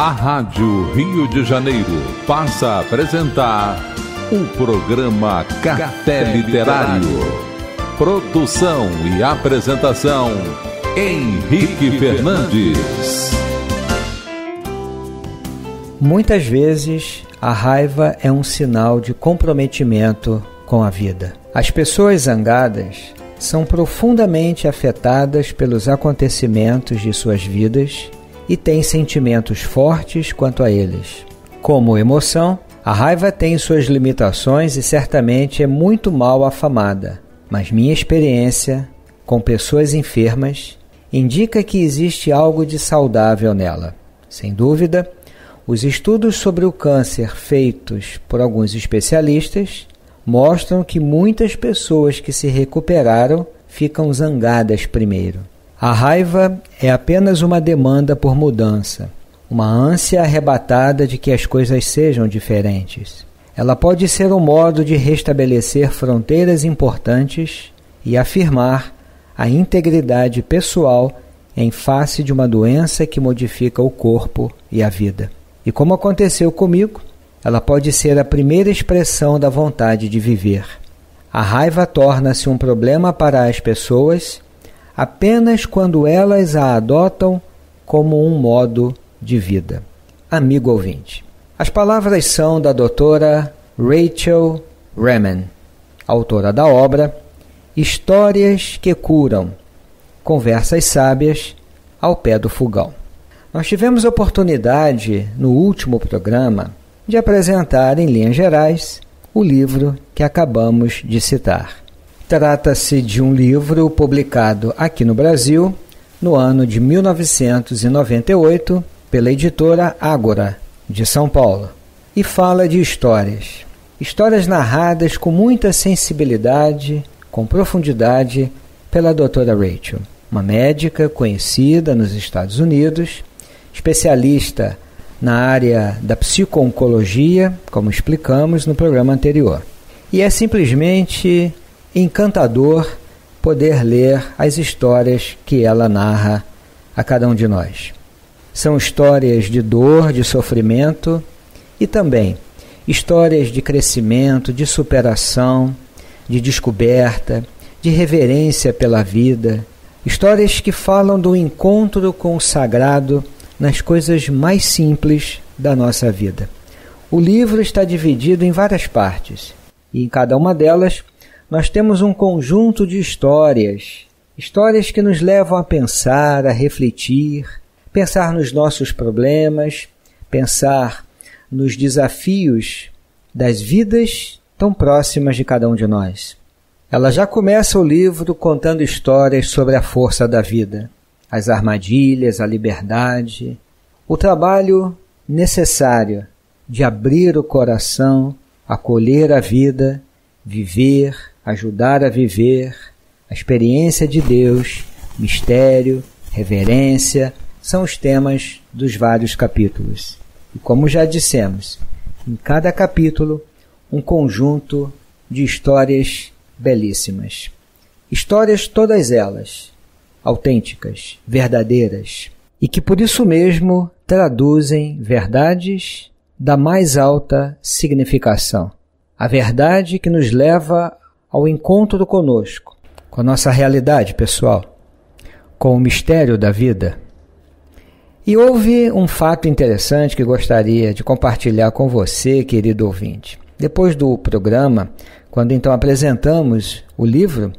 A Rádio Rio de Janeiro passa a apresentar o programa Café Literário. Produção e apresentação Henrique Fernandes. Muitas vezes a raiva é um sinal de comprometimento com a vida. As pessoas zangadas são profundamente afetadas pelos acontecimentos de suas vidas e tem sentimentos fortes quanto a eles. Como emoção, a raiva tem suas limitações e certamente é muito mal afamada, mas minha experiência com pessoas enfermas indica que existe algo de saudável nela. Sem dúvida, os estudos sobre o câncer feitos por alguns especialistas mostram que muitas pessoas que se recuperaram ficam zangadas primeiro. A raiva é apenas uma demanda por mudança, uma ânsia arrebatada de que as coisas sejam diferentes. Ela pode ser um modo de restabelecer fronteiras importantes e afirmar a integridade pessoal em face de uma doença que modifica o corpo e a vida. E como aconteceu comigo, ela pode ser a primeira expressão da vontade de viver. A raiva torna-se um problema para as pessoas apenas quando elas a adotam como um modo de vida. Amigo ouvinte, as palavras são da doutora Rachel Remen, autora da obra Histórias que Curam Conversas Sábias ao Pé do Fogão. Nós tivemos oportunidade, no último programa, de apresentar, em linhas gerais, o livro que acabamos de citar. Trata-se de um livro publicado aqui no Brasil no ano de 1998 pela editora Ágora, de São Paulo, e fala de histórias. Histórias narradas com muita sensibilidade, com profundidade, pela doutora Rachel, uma médica conhecida nos Estados Unidos, especialista na área da psicooncologia, como explicamos no programa anterior. E é simplesmente encantador poder ler as histórias que ela narra a cada um de nós. São histórias de dor, de sofrimento e também histórias de crescimento, de superação, de descoberta, de reverência pela vida, histórias que falam do encontro com o sagrado nas coisas mais simples da nossa vida. O livro está dividido em várias partes e em cada uma delas nós temos um conjunto de histórias, histórias que nos levam a pensar, a refletir, pensar nos nossos problemas, pensar nos desafios das vidas tão próximas de cada um de nós. Ela já começa o livro contando histórias sobre a força da vida, as armadilhas, a liberdade, o trabalho necessário de abrir o coração, acolher a vida, viver, ajudar a viver a experiência de Deus, mistério, reverência, são os temas dos vários capítulos. E como já dissemos, em cada capítulo, um conjunto de histórias belíssimas. Histórias todas elas, autênticas, verdadeiras, e que por isso mesmo traduzem verdades da mais alta significação. A verdade que nos leva ao encontro conosco, com a nossa realidade pessoal, com o mistério da vida. E houve um fato interessante que gostaria de compartilhar com você, querido ouvinte. Depois do programa, quando então apresentamos o livro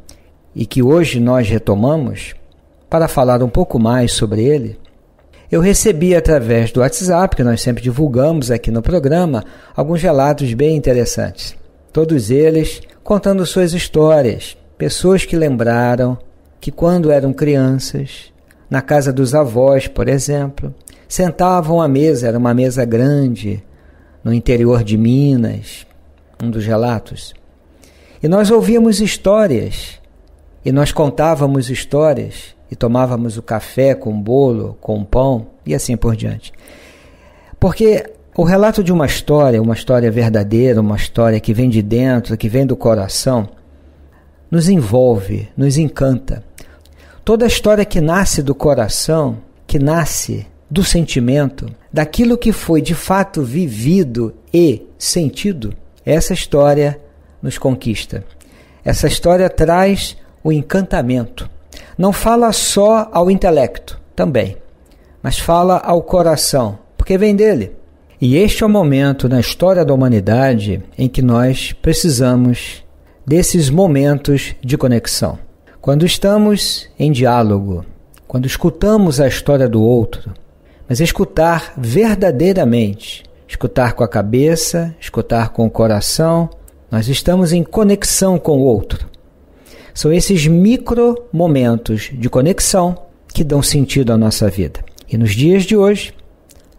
e que hoje nós retomamos, para falar um pouco mais sobre ele, eu recebi através do WhatsApp, que nós sempre divulgamos aqui no programa, alguns relatos bem interessantes. Todos eles contando suas histórias. Pessoas que lembraram que quando eram crianças, na casa dos avós, por exemplo, sentavam à mesa, era uma mesa grande, no interior de Minas, um dos relatos. E nós ouvíamos histórias, e nós contávamos histórias, e tomávamos o café com bolo, com pão, e assim por diante. Porque o relato de uma história, uma história verdadeira, uma história que vem de dentro, que vem do coração, nos envolve, nos encanta. Toda história que nasce do coração, que nasce do sentimento, daquilo que foi de fato vivido e sentido, essa história nos conquista. Essa história traz o encantamento. Não fala só ao intelecto, também, mas fala ao coração, porque vem dele. E este é o momento na história da humanidade em que nós precisamos desses momentos de conexão. Quando estamos em diálogo, quando escutamos a história do outro, mas escutar verdadeiramente, escutar com a cabeça, escutar com o coração, nós estamos em conexão com o outro. São esses micro momentos de conexão que dão sentido à nossa vida. E nos dias de hoje,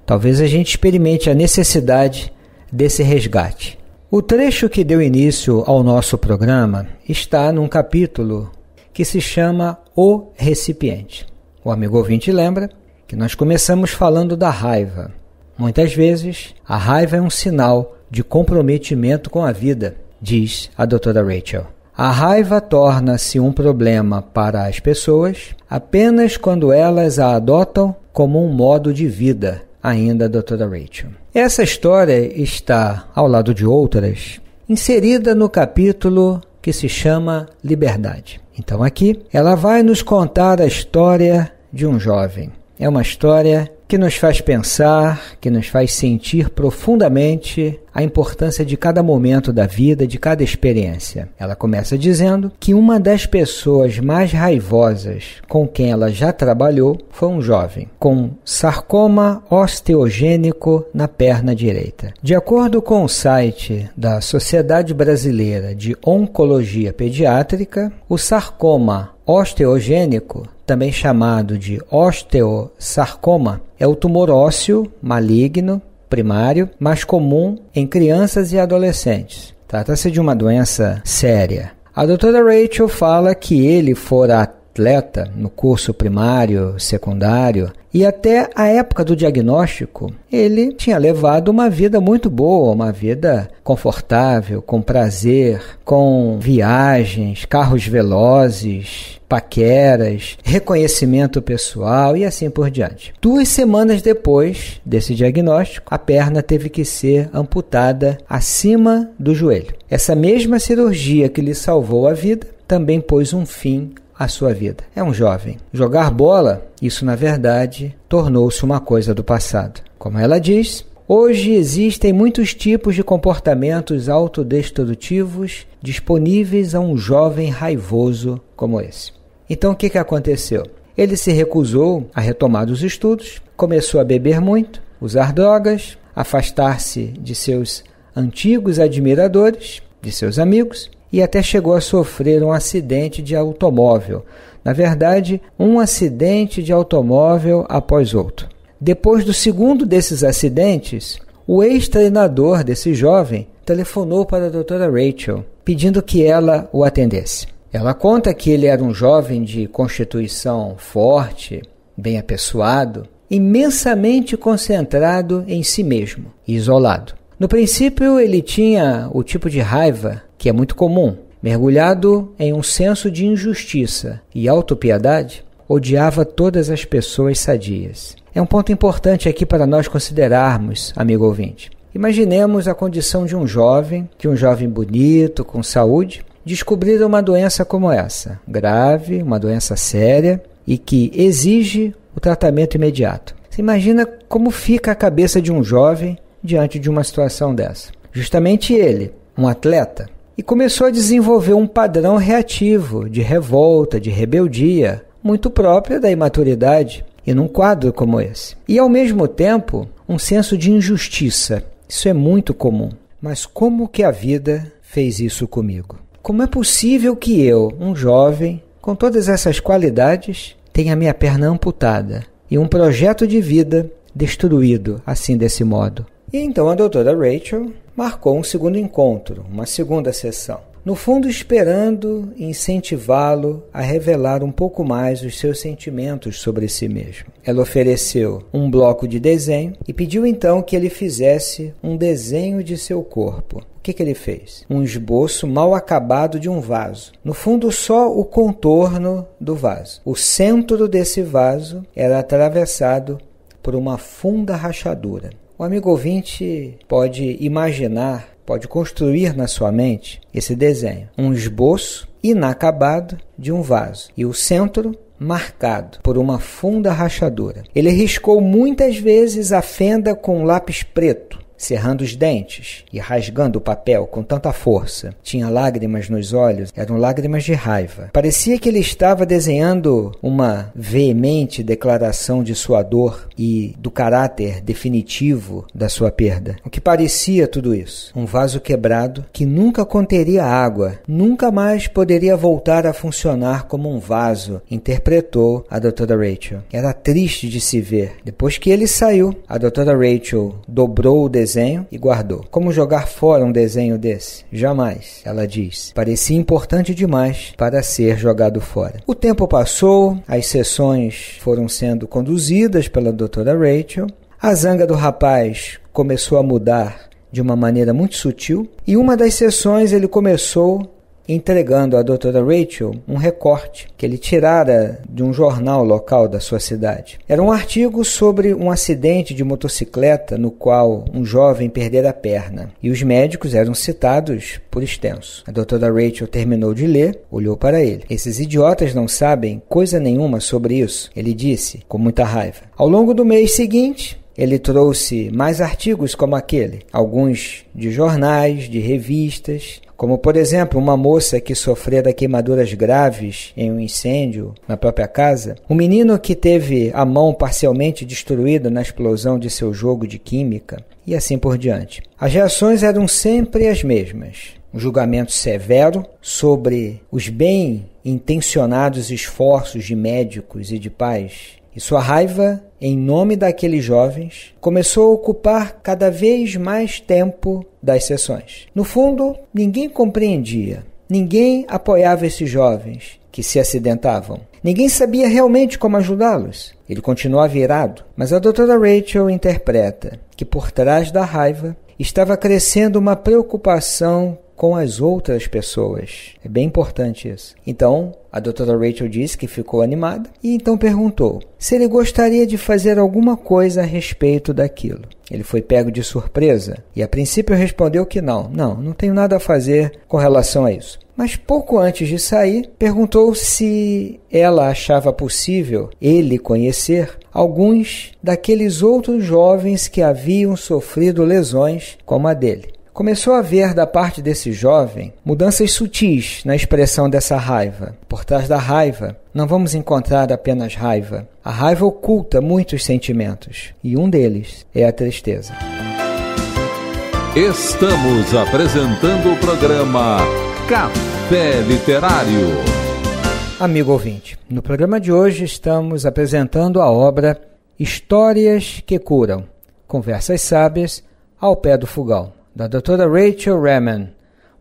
Talvez a gente experimente a necessidade desse resgate. O trecho que deu início ao nosso programa está num capítulo que se chama O Recipiente. O amigo ouvinte lembra que nós começamos falando da raiva. Muitas vezes, a raiva é um sinal de comprometimento com a vida, diz a doutora Rachel. A raiva torna-se um problema para as pessoas apenas quando elas a adotam como um modo de vida ainda a doutora Rachel. Essa história está, ao lado de outras, inserida no capítulo que se chama Liberdade. Então aqui ela vai nos contar a história de um jovem. É uma história que nos faz pensar, que nos faz sentir profundamente a importância de cada momento da vida, de cada experiência. Ela começa dizendo que uma das pessoas mais raivosas com quem ela já trabalhou foi um jovem com sarcoma osteogênico na perna direita. De acordo com o site da Sociedade Brasileira de Oncologia Pediátrica, o sarcoma Osteogênico, também chamado de osteosarcoma, é o tumor ósseo maligno primário mais comum em crianças e adolescentes. Trata-se de uma doença séria. A doutora Rachel fala que ele fora atleta no curso primário, secundário e até a época do diagnóstico, ele tinha levado uma vida muito boa, uma vida confortável, com prazer, com viagens, carros velozes, paqueras, reconhecimento pessoal e assim por diante. Duas semanas depois desse diagnóstico, a perna teve que ser amputada acima do joelho. Essa mesma cirurgia que lhe salvou a vida também pôs um fim a sua vida. É um jovem. Jogar bola, isso na verdade tornou-se uma coisa do passado. Como ela diz, Hoje existem muitos tipos de comportamentos autodestrutivos disponíveis a um jovem raivoso como esse. Então o que, que aconteceu? Ele se recusou a retomar os estudos, começou a beber muito, usar drogas, afastar-se de seus antigos admiradores, de seus amigos, e até chegou a sofrer um acidente de automóvel. Na verdade, um acidente de automóvel após outro. Depois do segundo desses acidentes, o ex-treinador desse jovem telefonou para a doutora Rachel, pedindo que ela o atendesse. Ela conta que ele era um jovem de constituição forte, bem apessoado, imensamente concentrado em si mesmo, isolado. No princípio, ele tinha o tipo de raiva que é muito comum. Mergulhado em um senso de injustiça e autopiedade, odiava todas as pessoas sadias. É um ponto importante aqui para nós considerarmos, amigo ouvinte. Imaginemos a condição de um jovem, que um jovem bonito, com saúde, descobrir uma doença como essa, grave, uma doença séria e que exige o tratamento imediato. Você imagina como fica a cabeça de um jovem diante de uma situação dessa? Justamente ele, um atleta, e começou a desenvolver um padrão reativo de revolta, de rebeldia, muito próprio da imaturidade e num quadro como esse. E ao mesmo tempo, um senso de injustiça. Isso é muito comum. Mas como que a vida fez isso comigo? Como é possível que eu, um jovem, com todas essas qualidades, tenha minha perna amputada e um projeto de vida destruído assim desse modo? E então a doutora Rachel marcou um segundo encontro, uma segunda sessão. No fundo, esperando incentivá-lo a revelar um pouco mais os seus sentimentos sobre si mesmo. Ela ofereceu um bloco de desenho e pediu então que ele fizesse um desenho de seu corpo. O que, que, ele fez? Um esboço mal acabado de um vaso. No fundo, só o contorno do vaso. O centro desse vaso era atravessado por uma funda rachadura. O amigo ouvinte pode imaginar, pode construir na sua mente esse desenho: um esboço inacabado de um vaso e o centro marcado por uma funda rachadura. Ele riscou muitas vezes a fenda com um lápis preto cerrando os dentes e rasgando o papel com tanta força. Tinha lágrimas nos olhos, eram lágrimas de raiva. Parecia que ele estava desenhando uma veemente declaração de sua dor e do caráter definitivo da sua perda. O que parecia tudo isso? Um vaso quebrado que nunca conteria água, nunca mais poderia voltar a funcionar como um vaso, interpretou a doutora Rachel. Era triste de se ver. Depois que ele saiu, a doutora Rachel dobrou o desenho desenho e guardou. Como jogar fora um desenho desse? Jamais, ela diz. Parecia importante demais para ser jogado fora. O tempo passou, as sessões foram sendo conduzidas pela doutora Rachel. A zanga do rapaz começou a mudar de uma maneira muito sutil, e uma das sessões ele começou entregando à doutora Rachel um recorte que ele tirara de um jornal local da sua cidade. Era um artigo sobre um acidente de motocicleta no qual um jovem perdera a perna, e os médicos eram citados por extenso. A doutora Rachel terminou de ler, olhou para ele. Esses idiotas não sabem coisa nenhuma sobre isso, ele disse, com muita raiva. Ao longo do mês seguinte, ele trouxe mais artigos como aquele, alguns de jornais, de revistas, como, por exemplo, uma moça que sofrera queimaduras graves em um incêndio na própria casa, um menino que teve a mão parcialmente destruída na explosão de seu jogo de química, e assim por diante. As reações eram sempre as mesmas. Um julgamento severo sobre os bem intencionados esforços de médicos e de pais e sua raiva em nome daqueles jovens, começou a ocupar cada vez mais tempo das sessões. No fundo, ninguém compreendia, ninguém apoiava esses jovens que se acidentavam. Ninguém sabia realmente como ajudá-los. Ele continuava virado, mas a doutora Rachel interpreta que por trás da raiva estava crescendo uma preocupação com as outras pessoas. É bem importante isso. Então, a doutora Rachel disse que ficou animada e então perguntou se ele gostaria de fazer alguma coisa a respeito daquilo. Ele foi pego de surpresa e a princípio respondeu que não, não, não tenho nada a fazer com relação a isso. Mas pouco antes de sair, perguntou se ela achava possível ele conhecer alguns daqueles outros jovens que haviam sofrido lesões como a dele começou a ver da parte desse jovem mudanças sutis na expressão dessa raiva. Por trás da raiva, não vamos encontrar apenas raiva. A raiva oculta muitos sentimentos, e um deles é a tristeza. Estamos apresentando o programa Café Literário. Amigo ouvinte, no programa de hoje estamos apresentando a obra Histórias que Curam Conversas Sábias ao Pé do Fogão da doutora Rachel Raman,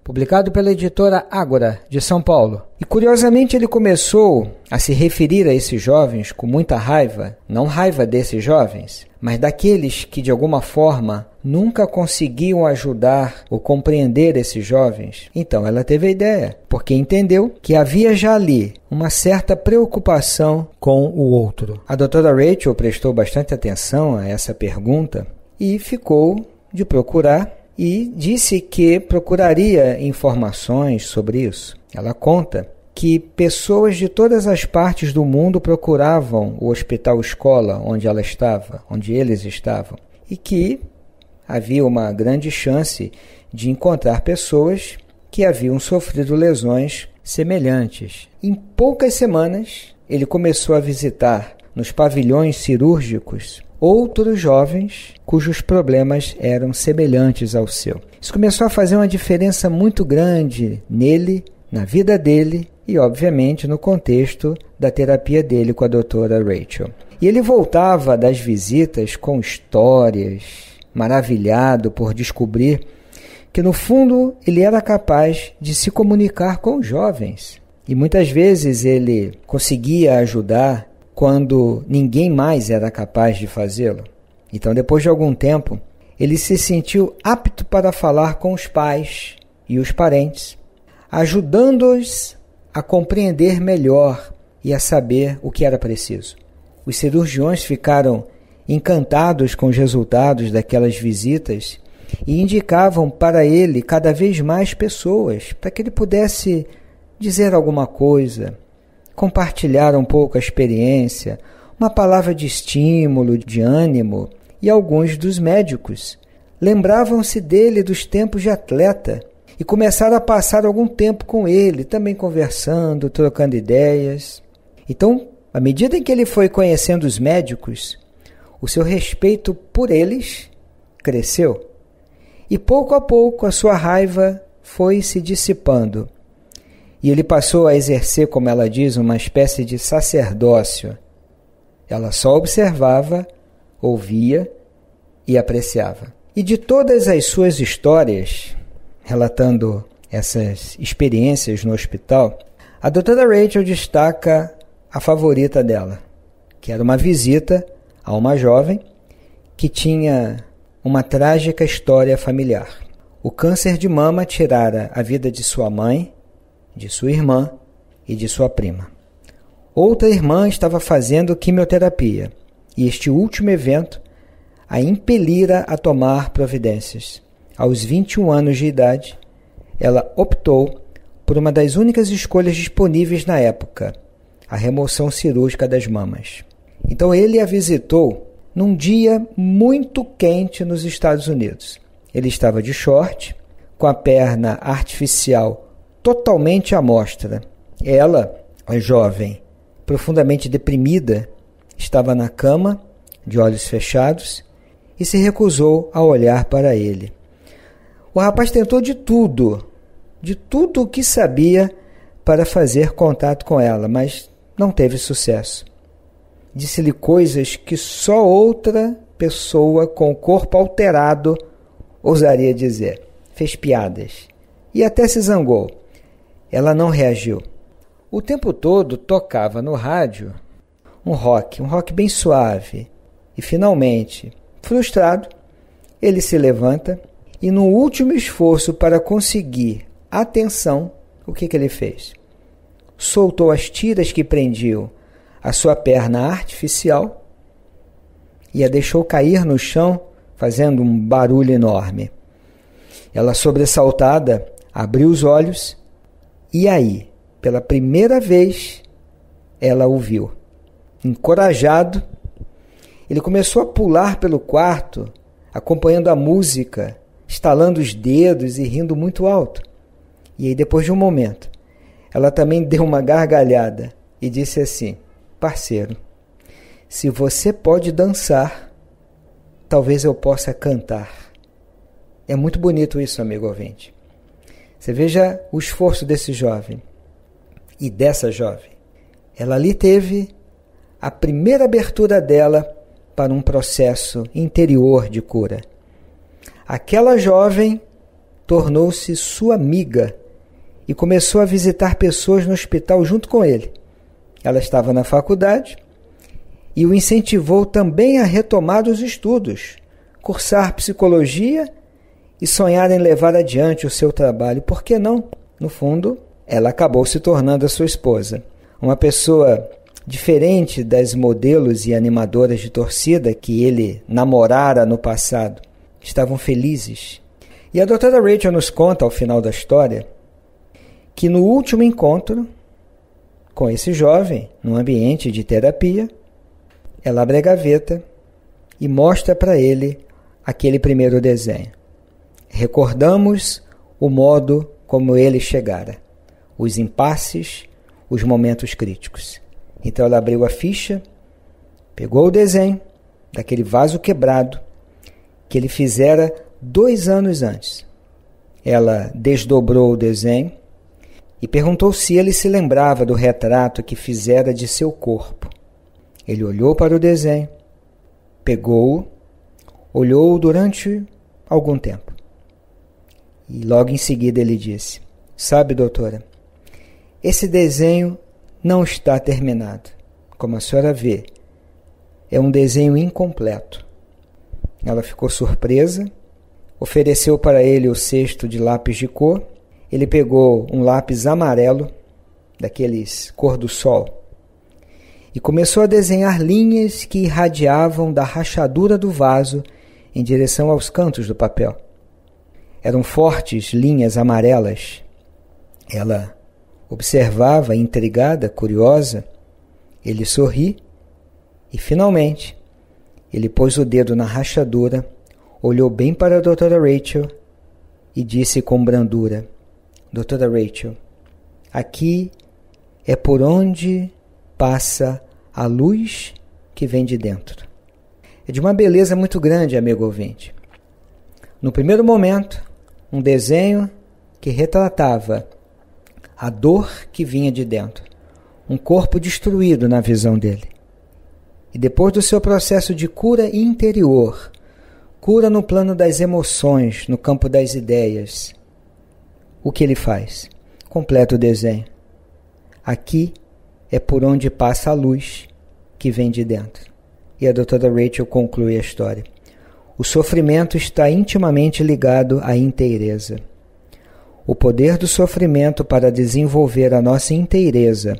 publicado pela editora Ágora, de São Paulo. E curiosamente ele começou a se referir a esses jovens com muita raiva, não raiva desses jovens, mas daqueles que de alguma forma nunca conseguiam ajudar ou compreender esses jovens. Então ela teve a ideia, porque entendeu que havia já ali uma certa preocupação com o outro. A doutora Rachel prestou bastante atenção a essa pergunta e ficou de procurar e disse que procuraria informações sobre isso. Ela conta que pessoas de todas as partes do mundo procuravam o hospital escola onde ela estava, onde eles estavam, e que havia uma grande chance de encontrar pessoas que haviam sofrido lesões semelhantes. Em poucas semanas, ele começou a visitar nos pavilhões cirúrgicos outros jovens cujos problemas eram semelhantes ao seu. Isso começou a fazer uma diferença muito grande nele, na vida dele e, obviamente, no contexto da terapia dele com a doutora Rachel. E ele voltava das visitas com histórias, maravilhado por descobrir que, no fundo, ele era capaz de se comunicar com os jovens. E muitas vezes ele conseguia ajudar quando ninguém mais era capaz de fazê-lo. Então, depois de algum tempo, ele se sentiu apto para falar com os pais e os parentes, ajudando-os a compreender melhor e a saber o que era preciso. Os cirurgiões ficaram encantados com os resultados daquelas visitas e indicavam para ele cada vez mais pessoas para que ele pudesse dizer alguma coisa, compartilhar um pouco a experiência, uma palavra de estímulo, de ânimo, e alguns dos médicos lembravam-se dele dos tempos de atleta e começaram a passar algum tempo com ele, também conversando, trocando ideias. Então, à medida em que ele foi conhecendo os médicos, o seu respeito por eles cresceu. E pouco a pouco a sua raiva foi se dissipando e ele passou a exercer, como ela diz, uma espécie de sacerdócio. Ela só observava, ouvia e apreciava. E de todas as suas histórias, relatando essas experiências no hospital, a doutora Rachel destaca a favorita dela, que era uma visita a uma jovem que tinha uma trágica história familiar. O câncer de mama tirara a vida de sua mãe de sua irmã e de sua prima. Outra irmã estava fazendo quimioterapia e este último evento a impelira a tomar providências. Aos 21 anos de idade, ela optou por uma das únicas escolhas disponíveis na época, a remoção cirúrgica das mamas. Então ele a visitou num dia muito quente nos Estados Unidos. Ele estava de short, com a perna artificial totalmente à mostra. Ela, a jovem, profundamente deprimida, estava na cama, de olhos fechados, e se recusou a olhar para ele. O rapaz tentou de tudo, de tudo o que sabia para fazer contato com ela, mas não teve sucesso. Disse-lhe coisas que só outra pessoa com o corpo alterado ousaria dizer. Fez piadas e até se zangou. Ela não reagiu. O tempo todo tocava no rádio um rock, um rock bem suave. E finalmente, frustrado, ele se levanta e, no último esforço para conseguir atenção, o que, que ele fez? Soltou as tiras que prendiam a sua perna artificial e a deixou cair no chão, fazendo um barulho enorme. Ela, sobressaltada, abriu os olhos e aí, pela primeira vez, ela o viu. Encorajado, ele começou a pular pelo quarto, acompanhando a música, estalando os dedos e rindo muito alto. E aí, depois de um momento, ela também deu uma gargalhada e disse assim: Parceiro, se você pode dançar, talvez eu possa cantar. É muito bonito isso, amigo ouvinte. Você veja o esforço desse jovem e dessa jovem. Ela ali teve a primeira abertura dela para um processo interior de cura. Aquela jovem tornou-se sua amiga e começou a visitar pessoas no hospital junto com ele. Ela estava na faculdade e o incentivou também a retomar os estudos, cursar psicologia e sonharem em levar adiante o seu trabalho. Por que não? No fundo, ela acabou se tornando a sua esposa. Uma pessoa diferente das modelos e animadoras de torcida que ele namorara no passado. Estavam felizes. E a doutora Rachel nos conta, ao final da história, que no último encontro com esse jovem, num ambiente de terapia, ela abre a gaveta e mostra para ele aquele primeiro desenho. Recordamos o modo como ele chegara, os impasses, os momentos críticos. Então ela abriu a ficha, pegou o desenho daquele vaso quebrado que ele fizera dois anos antes. Ela desdobrou o desenho e perguntou se ele se lembrava do retrato que fizera de seu corpo. Ele olhou para o desenho, pegou-o, olhou durante algum tempo. E logo em seguida ele disse: Sabe, doutora, esse desenho não está terminado. Como a senhora vê, é um desenho incompleto. Ela ficou surpresa, ofereceu para ele o cesto de lápis de cor. Ele pegou um lápis amarelo, daqueles cor do sol, e começou a desenhar linhas que irradiavam da rachadura do vaso em direção aos cantos do papel. Eram fortes linhas amarelas. Ela observava, intrigada, curiosa. Ele sorri e, finalmente, ele pôs o dedo na rachadura, olhou bem para a doutora Rachel e disse com brandura: Doutora Rachel, aqui é por onde passa a luz que vem de dentro. É de uma beleza muito grande, amigo ouvinte. No primeiro momento, um desenho que retratava a dor que vinha de dentro, um corpo destruído na visão dele. E depois do seu processo de cura interior, cura no plano das emoções, no campo das ideias, o que ele faz? Completa o desenho. Aqui é por onde passa a luz que vem de dentro. E a doutora Rachel conclui a história. O sofrimento está intimamente ligado à inteireza. O poder do sofrimento para desenvolver a nossa inteireza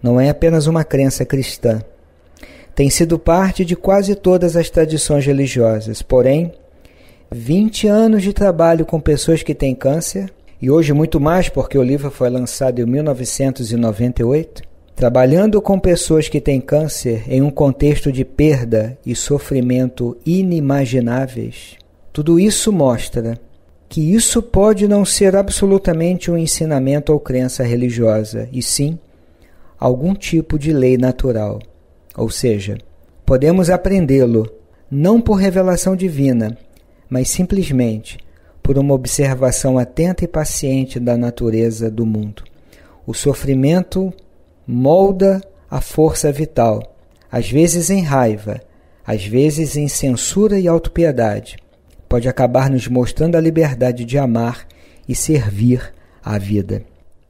não é apenas uma crença cristã. Tem sido parte de quase todas as tradições religiosas, porém, 20 anos de trabalho com pessoas que têm câncer, e hoje muito mais porque o livro foi lançado em 1998, Trabalhando com pessoas que têm câncer em um contexto de perda e sofrimento inimagináveis, tudo isso mostra que isso pode não ser absolutamente um ensinamento ou crença religiosa, e sim algum tipo de lei natural. Ou seja, podemos aprendê-lo não por revelação divina, mas simplesmente por uma observação atenta e paciente da natureza do mundo. O sofrimento molda a força vital, às vezes em raiva, às vezes em censura e autopiedade. Pode acabar nos mostrando a liberdade de amar e servir à vida.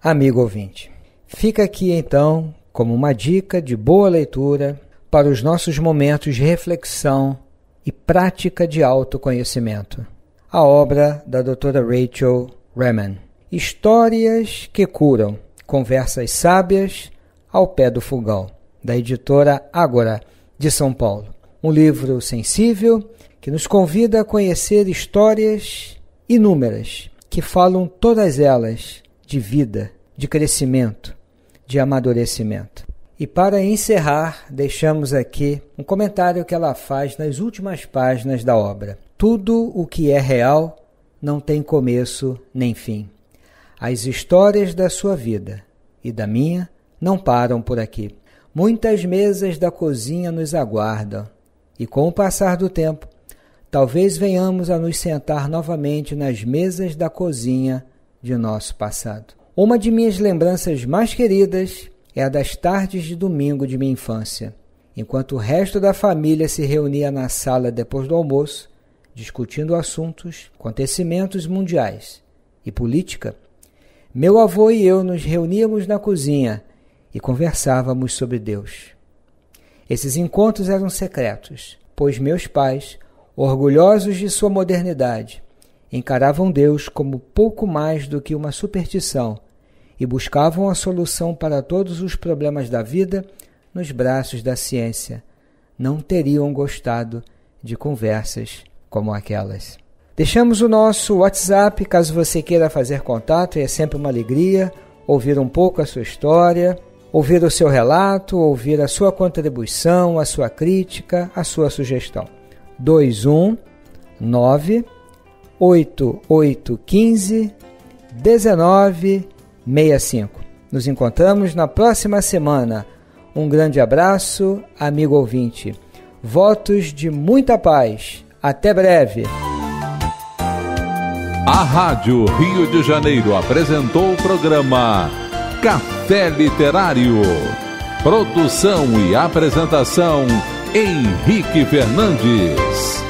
Amigo ouvinte, fica aqui então como uma dica de boa leitura para os nossos momentos de reflexão e prática de autoconhecimento. A obra da doutora Rachel Remen. Histórias que curam, conversas sábias ao pé do fogão, da editora Ágora, de São Paulo. Um livro sensível que nos convida a conhecer histórias inúmeras que falam todas elas de vida, de crescimento, de amadurecimento. E para encerrar, deixamos aqui um comentário que ela faz nas últimas páginas da obra. Tudo o que é real não tem começo nem fim. As histórias da sua vida e da minha não param por aqui. Muitas mesas da cozinha nos aguardam, e com o passar do tempo, talvez venhamos a nos sentar novamente nas mesas da cozinha de nosso passado. Uma de minhas lembranças mais queridas é a das tardes de domingo de minha infância, enquanto o resto da família se reunia na sala depois do almoço, discutindo assuntos, acontecimentos mundiais e política. Meu avô e eu nos reuníamos na cozinha e conversávamos sobre Deus. Esses encontros eram secretos, pois meus pais, orgulhosos de sua modernidade, encaravam Deus como pouco mais do que uma superstição e buscavam a solução para todos os problemas da vida nos braços da ciência. Não teriam gostado de conversas como aquelas. Deixamos o nosso WhatsApp caso você queira fazer contato, é sempre uma alegria ouvir um pouco a sua história ouvir o seu relato, ouvir a sua contribuição, a sua crítica, a sua sugestão. 219 8815 1965. Nos encontramos na próxima semana. Um grande abraço, amigo ouvinte. Votos de muita paz. Até breve. A Rádio Rio de Janeiro apresentou o programa Café Literário. Produção e apresentação Henrique Fernandes.